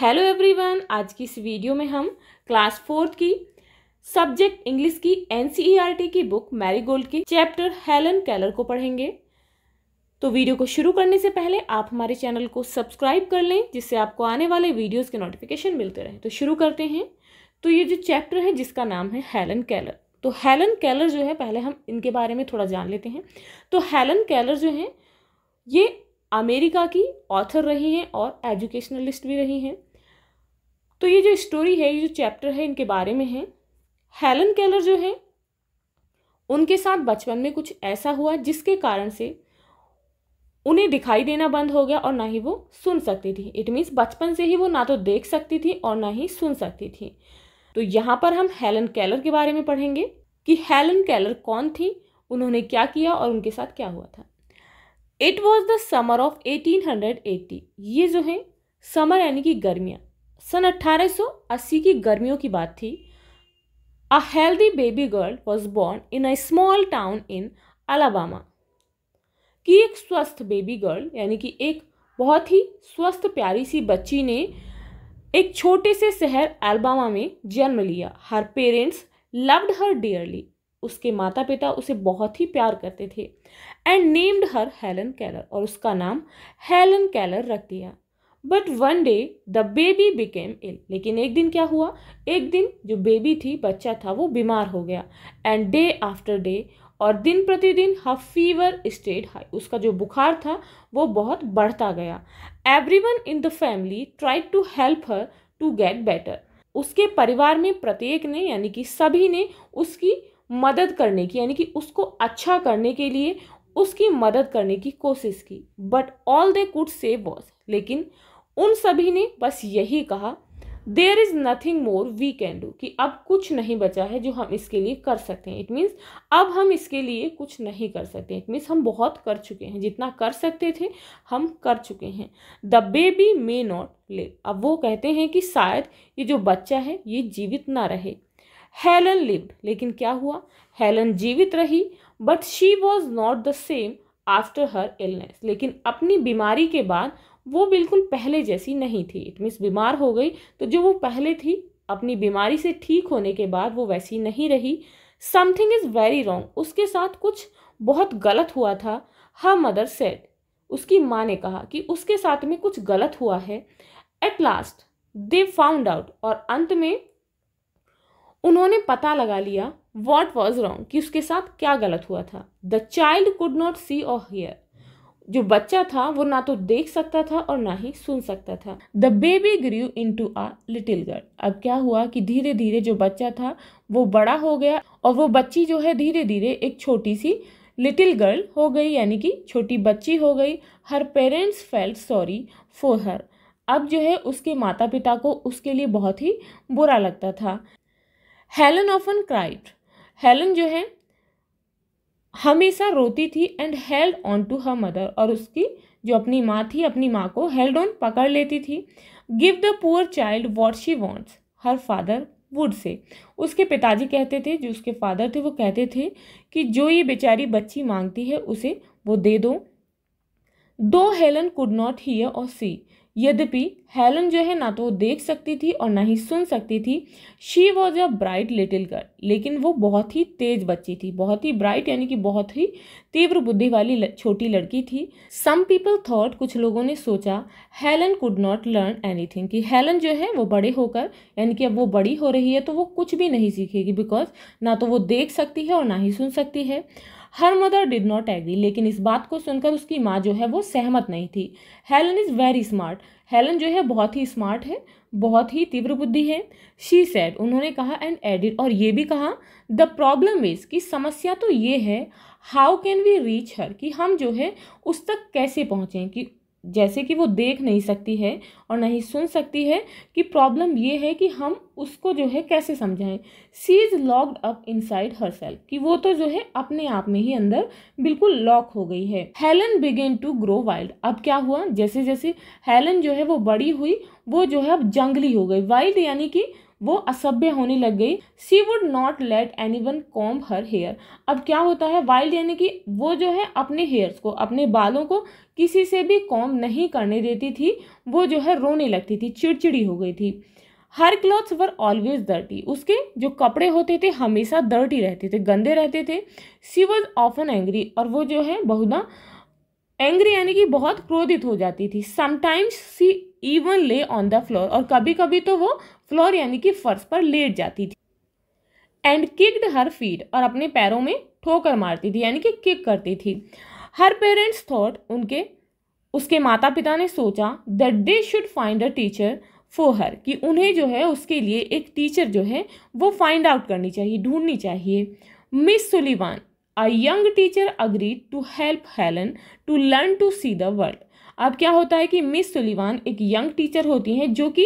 hello everyone आज की इस वीडियो में हम क्लास फोर्थ की सब्जेक्ट इंग्लिश की एनसीईआरटी e की बुक मैरीगोल्ड की चैप्टर हेलन कैलर को पढ़ेंगे तो वीडियो को शुरू करने से पहले आप हमारे चैनल को सब्सक्राइब कर लें जिससे आपको आने वाले वीडियोस के नोटिफिकेशन मिलते रहें तो शुरू करते हैं तो ये जो चैप्टर है जिसका नाम है हेलन कैलर तो हेलन कैलर जो है पहले हम इनके बारे में थोड़ा जान लेते हैं तो हेलन कैलर जो है ये अमेरिका की ऑथर रही हैं और एजुकेशनलिस्ट भी रही हैं तो ये जो स्टोरी है ये जो चैप्टर है इनके बारे में है हेलन केलर जो है उनके साथ बचपन में कुछ ऐसा हुआ जिसके कारण से उन्हें दिखाई देना बंद हो गया और ना ही वो सुन सकती थी इट मीन्स बचपन से ही वो ना तो देख सकती थी और ना ही सुन सकती थी तो यहाँ पर हम हेलन कैलर के बारे में पढ़ेंगे कि हेलन कैलर कौन थी उन्होंने क्या किया और उनके साथ क्या हुआ था it was the summer of eighty ये जो है समर यानी कि गर्मियाँ सन 1880 की गर्मियों की बात थी a healthy baby girl was born in a small town in Alabama कि एक स्वस्थ बेबी गर्ल यानी कि एक बहुत ही स्वस्थ प्यारी सी बच्ची ने एक छोटे से शहर अल्बामा में जन्म लिया her parents loved her dearly उसके माता पिता उसे बहुत ही प्यार करते थे and named her Helen Keller और उसका नाम हेलन कैलर रख दिया but one day the baby became ill लेकिन एक दिन क्या हुआ एक दिन जो बेबी थी बच्चा था वो बीमार हो गया एंड डे आफ्टर डे और दिन प्रतिदिन हा फीवर स्टेड हाई उसका जो बुखार था वो बहुत बढ़ता गया everyone in the family try to help her to get better उसके परिवार में प्रत्येक ने यानी कि सभी ने उसकी मदद करने की यानी कि उसको अच्छा करने के लिए उसकी मदद करने की कोशिश की but all they could say was लेकिन उन सभी ने बस यही कहा there is nothing more we can do कि अब कुछ नहीं बचा है जो हम इसके लिए कर सकते हैं इट मीन्स अब हम इसके लिए कुछ नहीं कर सकते इट मीन्स हम बहुत कर चुके हैं जितना कर सकते थे हम कर चुके हैं the baby may not live अब वो कहते हैं कि शायद ये जो बच्चा है ये जीवित ना रहे हेलन लिव्ड लेकिन क्या हुआ हेलन जीवित रही but she was not the same after her illness लेकिन अपनी बीमारी के बाद वो बिल्कुल पहले जैसी नहीं थी इट मीन्स बीमार हो गई तो जो वो पहले थी अपनी बीमारी से ठीक होने के बाद वो वैसी नहीं रही समथिंग इज़ वेरी रॉन्ग उसके साथ कुछ बहुत गलत हुआ था हर मदर सेड उसकी माँ ने कहा कि उसके साथ में कुछ गलत हुआ है at last they found out और अंत में उन्होंने पता लगा लिया वॉट वॉज रॉन्ग कि उसके साथ क्या गलत हुआ था the child could not see और हियर जो बच्चा था वो ना तो देख सकता था और ना ही सुन सकता था the baby grew into a little girl अब क्या हुआ कि धीरे धीरे जो बच्चा था वो बड़ा हो गया और वो बच्ची जो है धीरे धीरे एक छोटी सी लिटिल गर्ल हो गई यानी कि छोटी बच्ची हो गई her parents felt sorry for her अब जो है उसके माता पिता को उसके लिए बहुत ही बुरा लगता था हेलन ऑफन क्राइट हेलन जो है हमेशा रोती थी and held on to her mother और उसकी जो अपनी माँ थी अपनी माँ को हेल्ड ऑन पकड़ लेती थी give the poor child what she wants her father would say उसके पिताजी कहते थे जो उसके फादर थे वो कहते थे कि जो ये बेचारी बच्ची मांगती है उसे वो दे दो दो हेलन कुड नॉट हीयर और सी यद्यपि हेलन जो है ना तो वो देख सकती थी और ना ही सुन सकती थी she was a bright little girl लेकिन वो बहुत ही तेज बच्ची थी बहुत ही ब्राइट यानी कि बहुत ही तीव्र बुद्धि वाली छोटी लड़की थी सम पीपल थॉट कुछ लोगों ने सोचा Helen could not learn anything कि हेलन जो है वो बड़े होकर यानी कि अब वो बड़ी हो रही है तो वो कुछ भी नहीं सीखेगी बिकॉज ना तो वो देख सकती है और ना ही सुन सकती है her mother did not agree लेकिन इस बात को सुनकर उसकी माँ जो है वो सहमत नहीं थी Helen is very smart Helen जो है बहुत ही स्मार्ट है बहुत ही तीव्र बुद्धि है शी सेड उन्होंने कहा एंड एडिट और ये भी कहा द प्रॉब्लम इज कि समस्या तो ये है how can we reach her कि हम जो है उस तक कैसे पहुँचें कि जैसे कि वो देख नहीं सकती है और नहीं सुन सकती है कि प्रॉब्लम ये है कि हम उसको जो है कैसे समझाएं she is locked up inside herself कि वो तो जो है अपने आप में ही अंदर बिल्कुल लॉक हो गई है Helen began to grow wild अब क्या हुआ जैसे जैसे हेलन जो है वो बड़ी हुई वो जो है अब जंगली हो गई वाइल्ड यानी कि वो असभ्य होने लग गई she would not let anyone comb her hair अब क्या होता है वाइल्ड यानी कि वो जो है अपने हेयर्स को अपने बालों को किसी से भी कॉम्ब नहीं करने देती थी वो जो है रोने लगती थी चिड़चिड़ी हो गई थी her clothes were always dirty उसके जो कपड़े होते थे हमेशा डर्टी रहते थे गंदे रहते थे सी वॉज ऑफन एंग्री और वो जो है बहुधा एंग्री यानी कि बहुत क्रोधित हो जाती थी sometimes she even lay on the floor और कभी कभी तो वो फ्लोर यानी कि फर्श पर लेट जाती थी एंड किक्ड हर फीट और अपने पैरों में ठोकर मारती थी यानी कि किक करती थी हर पेरेंट्स थॉट उनके उसके माता पिता ने सोचा that they should find a teacher for her कि उन्हें जो है उसके लिए एक टीचर जो है वो फाइंड आउट करनी चाहिए ढूंढनी चाहिए Miss Sullivan a young teacher agreed to help Helen to learn to see the world अब क्या होता है कि मिस सुलिवान एक यंग टीचर होती हैं जो कि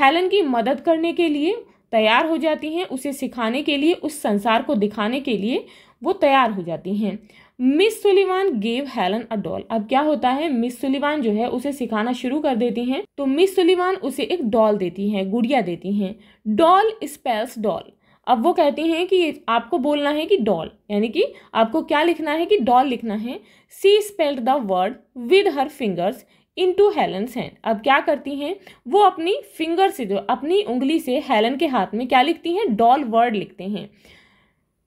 हेलन की मदद करने के लिए तैयार हो जाती हैं उसे सिखाने के लिए उस संसार को दिखाने के लिए वो तैयार हो जाती हैं Miss Sullivan gave Helen a doll अब क्या होता है मिस सुलिवान जो है उसे सिखाना शुरू कर देती हैं तो मिस सुलिवान उसे एक डॉल देती हैं गुड़िया देती हैं डॉल स्पेल्स डॉल अब वो कहती हैं कि आपको बोलना है कि डॉल यानी कि आपको क्या लिखना है कि डॉल लिखना है she spelled the word with her fingers into Helen hand अब क्या करती हैं वो अपनी फिंगर से जो अपनी उंगली से हेलन के हाथ में क्या लिखती हैं डॉल वर्ड लिखते हैं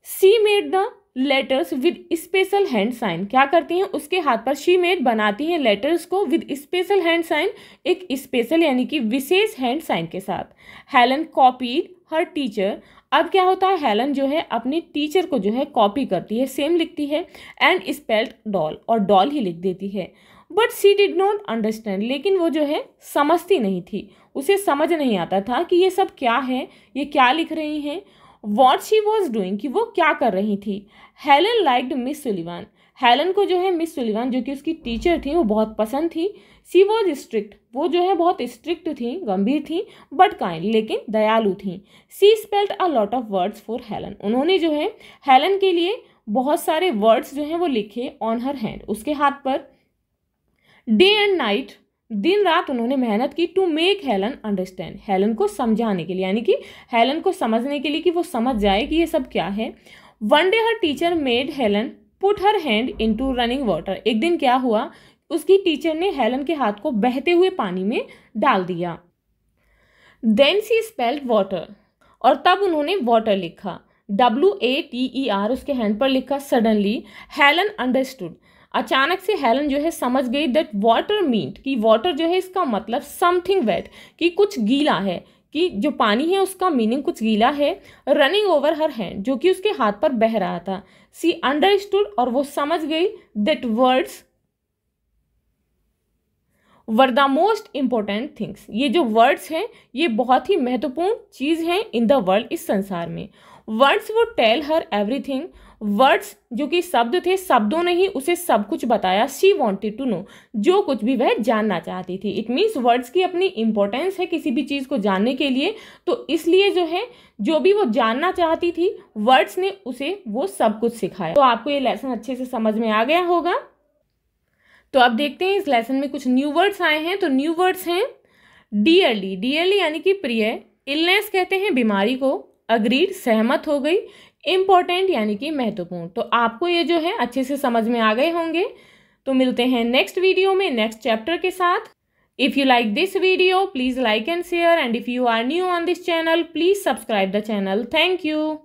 she made the letters with special hand sign क्या करती हैं उसके हाथ पर शी मेड बनाती हैं लेटर्स को विद स्पेशल हैंड साइन एक स्पेशल यानी कि विशेष हैंड साइन के साथ हेलन कॉपीड हर टीचर अब क्या होता है हेलन जो है अपने टीचर को जो है कॉपी करती है सेम लिखती है एंड स्पेल्ड डॉल और डॉल ही लिख देती है but she did not understand लेकिन वो जो है समझती नहीं थी उसे समझ नहीं आता था कि ये सब क्या है ये क्या लिख रही हैं वॉट शी वॉज डूइंग कि वो क्या कर रही थी Helen liked Miss Sullivan Helen को जो है मिस सुलिवान जो कि उसकी टीचर थी वो बहुत पसंद थी सी वॉज स्ट्रिक्ट वो जो है बहुत स्ट्रिक्ट थी गंभीर थी बट काइंड लेकिन दयालु थी she spelt a lot of words for Helen उन्होंने जो है हेलन के लिए बहुत सारे वर्ड्स जो हैं वो लिखे ऑन हर हैंड उसके हाथ पर डे एंड नाइट दिन रात उन्होंने मेहनत की to make Helen understand Helen को समझाने के लिए यानी कि हेलन को समझने के लिए कि वो समझ जाए कि ये सब क्या है one day her teacher made Helen put her hand into running water एक दिन क्या हुआ उसकी टीचर ने हेलन के हाथ को बहते हुए पानी में डाल दिया देन सी स्पेल्ड वाटर और तब उन्होंने वाटर लिखा W A T E R उसके हैंड पर लिखा सडनली हेलन अंडरस्टूड अचानक से हेलन जो है समझ गई दैट वाटर मीट कि वाटर जो है इसका मतलब समथिंग वेट कि कुछ गीला है कि जो पानी है उसका मीनिंग कुछ गीला है रनिंग ओवर हर हैंड जो कि उसके हाथ पर बह रहा था सी अंडरस्टूड और वो समझ गई that words were the most important things ये जो वर्ड्स हैं ये बहुत ही महत्वपूर्ण चीज़ हैं इन द वर्ल्ड इस संसार में वर्ड्स वो टेल हर एवरीथिंग वर्ड्स जो कि शब्द थे शब्दों ने ही उसे सब कुछ बताया शी वॉन्टेड टू नो जो कुछ भी वह जानना चाहती थी इट मीन्स वर्ड्स की अपनी इंपॉर्टेंस है किसी भी चीज़ को जानने के लिए तो इसलिए जो है जो भी वो जानना चाहती थी वर्ड्स ने उसे वो सब कुछ सिखाया तो आपको ये लेसन अच्छे से समझ में आ गया होगा तो अब देखते हैं इस लेसन में कुछ न्यू वर्ड्स आए हैं तो न्यू वर्ड्स हैं डियरली डियरली यानी कि प्रिय इलनेस कहते हैं बीमारी को अग्रीड सहमत हो गई इम्पॉर्टेंट यानी कि महत्वपूर्ण तो आपको ये जो है अच्छे से समझ में आ गए होंगे तो मिलते हैं नेक्स्ट वीडियो में नेक्स्ट चैप्टर के साथ if you like this video please like and share and if you are new on this channel please subscribe the channel thank you